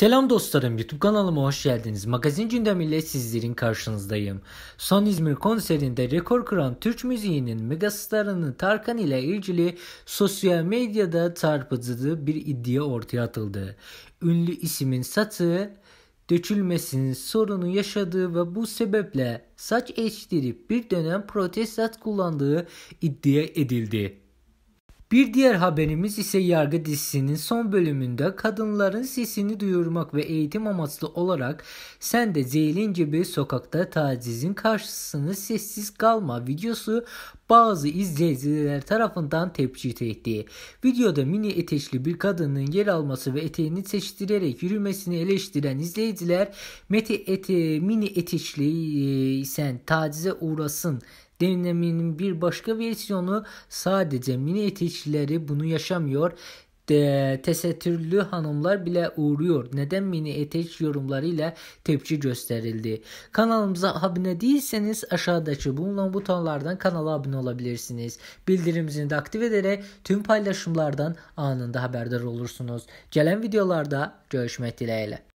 Selam dostlarım YouTube kanalıma hoş geldiniz. Magazin gündemiyle sizlerin karşınızdayım. Son İzmir konserinde rekor kuran Türk müziğinin megastarını Tarkan ile ilgili sosyal medyada çarpıcı bir iddia ortaya atıldı. Ünlü isimin satı dökülmesinin sorunu yaşadığı ve bu sebeple saç eştirip bir dönem protestat kullandığı iddia edildi. Bir diğer haberimiz ise Yargı dizisinin son bölümünde kadınların sesini duyurmak ve eğitim amaçlı olarak sen de Zeylin gibi sokakta tacizin karşısını sessiz kalma videosu bazı izleyiciler tarafından tepki çekti. Videoda mini eteşli bir kadının yer alması ve eteğini seçtirerek yürümesini eleştiren izleyiciler Mete ete, mini eteşli e, sen tacize uğrasın Dynami'nin bir başka versiyonu sadece mini etekçileri bunu yaşamıyor de, tesettürlü hanımlar bile uğruyor. Neden mini eteç yorumlarıyla tepki gösterildi. Kanalımıza abone değilseniz aşağıdaki bulunan butonlardan kanala abone olabilirsiniz. Bildirimimizi de aktif ederek tüm paylaşımlardan anında haberdar olursunuz. Gelen videolarda görüşmek dileğiyle.